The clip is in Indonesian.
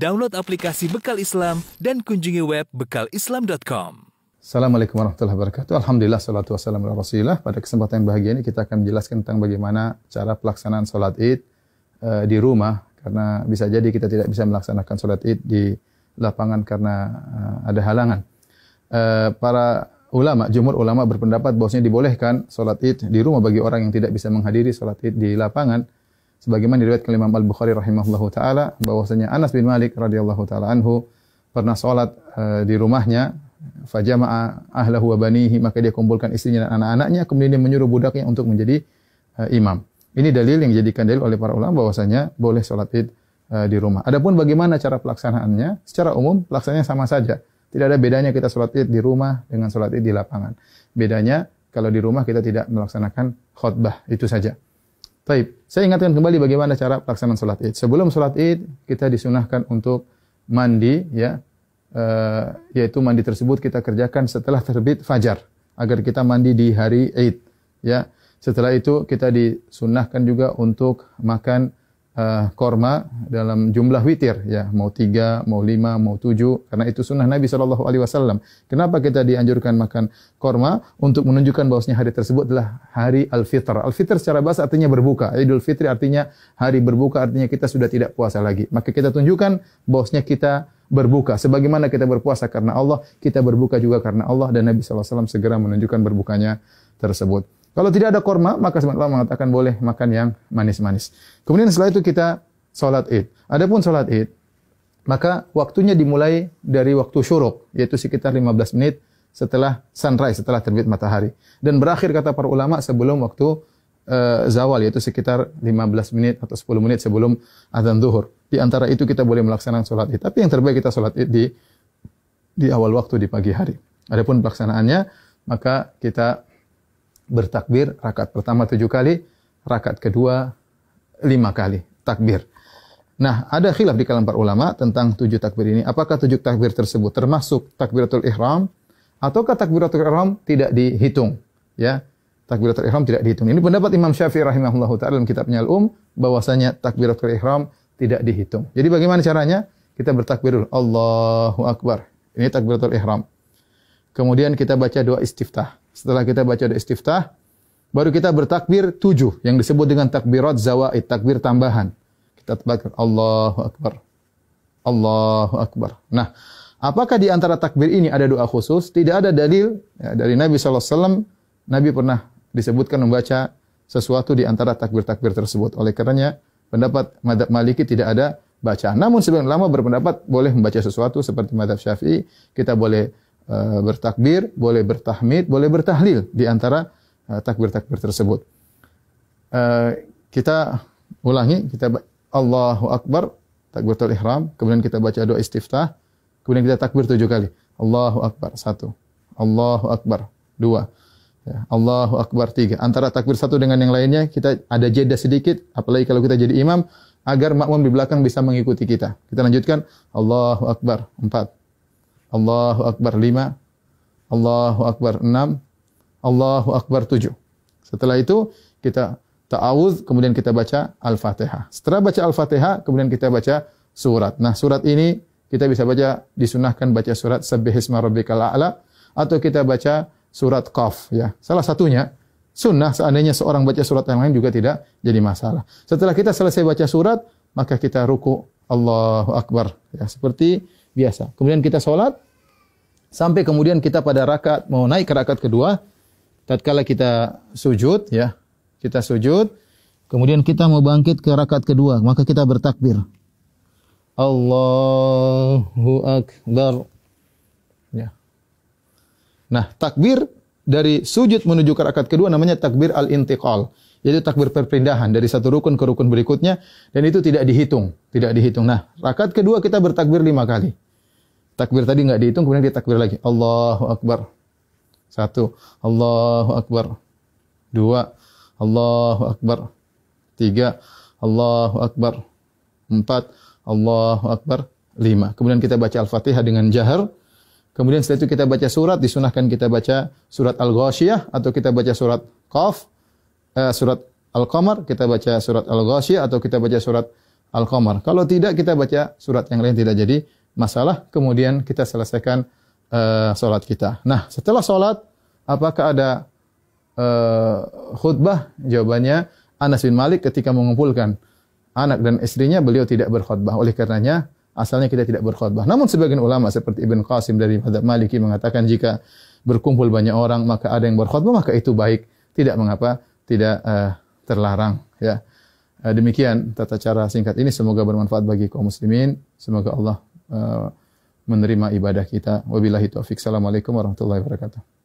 download aplikasi Bekal Islam dan kunjungi web bekalislam.com. Assalamualaikum warahmatullahi wabarakatuh. Alhamdulillah salatu wassalamu ala Rasulillah. Pada kesempatan yang bahagia ini kita akan menjelaskan tentang bagaimana cara pelaksanaan sholat Id uh, di rumah karena bisa jadi kita tidak bisa melaksanakan sholat Id di lapangan karena uh, ada halangan. Uh, para ulama, jumhur ulama berpendapat bahwasanya dibolehkan sholat Id di rumah bagi orang yang tidak bisa menghadiri sholat Id di lapangan sebagaimana diriwayatkan oleh Imam Al-Bukhari rahimahullahu taala bahwasanya Anas bin Malik radhiyallahu taala anhu pernah salat uh, eh, di rumahnya fajama'a ahlahu wa banihi maka dia kumpulkan istrinya dan anak-anaknya kemudian dia menyuruh budaknya untuk menjadi uh, imam. Ini dalil yang dijadikan dalil oleh para ulama bahwasanya boleh salat Id uh, di rumah. Adapun bagaimana cara pelaksanaannya, secara umum pelaksanaannya sama saja. Tidak ada bedanya kita salat Id di rumah dengan salat Id di lapangan. Bedanya kalau di rumah kita tidak melaksanakan khutbah, itu saja. Taib. Saya ingatkan kembali bagaimana cara pelaksanaan sholat id. Sebelum sholat id, kita disunahkan untuk mandi, ya, e, yaitu mandi tersebut kita kerjakan setelah terbit fajar, agar kita mandi di hari id, ya. Setelah itu kita disunahkan juga untuk makan uh, korma dalam jumlah witir ya mau tiga mau lima mau tujuh karena itu sunnah Nabi Shallallahu Alaihi Wasallam kenapa kita dianjurkan makan korma untuk menunjukkan bahwasanya hari tersebut adalah hari al fitr al fitr secara bahasa artinya berbuka Idul Fitri artinya hari berbuka artinya kita sudah tidak puasa lagi maka kita tunjukkan bahwasanya kita berbuka sebagaimana kita berpuasa karena Allah kita berbuka juga karena Allah dan Nabi Shallallahu Alaihi Wasallam segera menunjukkan berbukanya tersebut. Kalau tidak ada korma, maka sebenarnya Allah mengatakan boleh makan yang manis-manis. Kemudian setelah itu kita sholat id. Adapun sholat id, maka waktunya dimulai dari waktu syuruk, yaitu sekitar 15 menit setelah sunrise, setelah terbit matahari. Dan berakhir kata para ulama sebelum waktu uh, zawal, yaitu sekitar 15 menit atau 10 menit sebelum azan zuhur. Di antara itu kita boleh melaksanakan sholat id. Tapi yang terbaik kita sholat id di, di awal waktu, di pagi hari. Adapun pelaksanaannya, maka kita bertakbir rakaat pertama tujuh kali, rakaat kedua lima kali takbir. Nah, ada khilaf di kalangan para ulama tentang tujuh takbir ini. Apakah tujuh takbir tersebut termasuk takbiratul ihram ataukah takbiratul ihram tidak dihitung? Ya, takbiratul ihram tidak dihitung. Ini pendapat Imam Syafi'i rahimahullahu taala dalam kitabnya Al-Um bahwasanya takbiratul ihram tidak dihitung. Jadi bagaimana caranya? Kita bertakbir dulu. Allahu akbar. Ini takbiratul ihram. Kemudian kita baca doa istiftah. Setelah kita baca doa istiftah, baru kita bertakbir tujuh yang disebut dengan takbirat zawaid, takbir tambahan. Kita takbir Allahu Akbar. Allahu Akbar. Nah, apakah di antara takbir ini ada doa khusus? Tidak ada dalil ya, dari Nabi SAW. Nabi pernah disebutkan membaca sesuatu di antara takbir-takbir tersebut. Oleh karenanya, pendapat madhab maliki tidak ada bacaan. Namun sebagian lama berpendapat boleh membaca sesuatu seperti madhab syafi'i. Kita boleh Eh, bertakbir, boleh bertahmid, boleh bertahlil di antara eh, takbir-takbir tersebut. Uh, kita ulangi, kita Allahu Akbar, takbir ihram, kemudian kita baca doa istiftah, kemudian kita takbir tujuh kali. Allahu Akbar, satu. Allahu Akbar, dua. Ya, Allahu Akbar, tiga. Antara takbir satu dengan yang lainnya, kita ada jeda sedikit, apalagi kalau kita jadi imam, agar makmum di belakang bisa mengikuti kita. Kita lanjutkan, Allahu Akbar, empat. Allahu Akbar lima, Allahu Akbar enam, Allahu Akbar tujuh. Setelah itu kita ta'awudz, kemudian kita baca Al-Fatihah. Setelah baca Al-Fatihah, kemudian kita baca surat. Nah, surat ini kita bisa baca, disunahkan baca surat Sabbihisma Rabbikal A'la, atau kita baca surat Qaf. Ya. Salah satunya, sunnah seandainya seorang baca surat yang lain juga tidak jadi masalah. Setelah kita selesai baca surat, maka kita ruku Allahu Akbar. Ya, seperti biasa. Kemudian kita sholat, sampai kemudian kita pada rakaat, mau naik ke rakaat kedua, tatkala kita sujud, ya, kita sujud, kemudian kita mau bangkit ke rakaat kedua, maka kita bertakbir. Allahu Akbar. Ya. Nah, takbir dari sujud menuju ke rakaat kedua namanya takbir al-intiqal. Yaitu takbir perpindahan dari satu rukun ke rukun berikutnya dan itu tidak dihitung, tidak dihitung. Nah, rakaat kedua kita bertakbir lima kali takbir tadi nggak dihitung kemudian dia takbir lagi Allahu Akbar satu Allahu Akbar dua Allahu Akbar tiga Allahu Akbar empat Allahu Akbar lima kemudian kita baca Al-Fatihah dengan jahar kemudian setelah itu kita baca surat disunahkan kita baca surat Al-Ghashiyah atau kita baca surat Qaf eh, surat Al-Qamar kita baca surat Al-Ghashiyah atau kita baca surat Al-Qamar kalau tidak kita baca surat yang lain tidak jadi masalah, kemudian kita selesaikan uh, eh, sholat kita. Nah, setelah sholat, apakah ada uh, khutbah? Jawabannya, Anas bin Malik ketika mengumpulkan anak dan istrinya, beliau tidak berkhutbah. Oleh karenanya, asalnya kita tidak berkhutbah. Namun sebagian ulama seperti Ibn Qasim dari Madhab Maliki mengatakan jika berkumpul banyak orang, maka ada yang berkhutbah, maka itu baik. Tidak mengapa, tidak uh, terlarang. Ya. Demikian tata cara singkat ini semoga bermanfaat bagi kaum muslimin. Semoga Allah Eh, menerima ibadah kita. Wabillahi taufik. Assalamualaikum warahmatullahi wabarakatuh.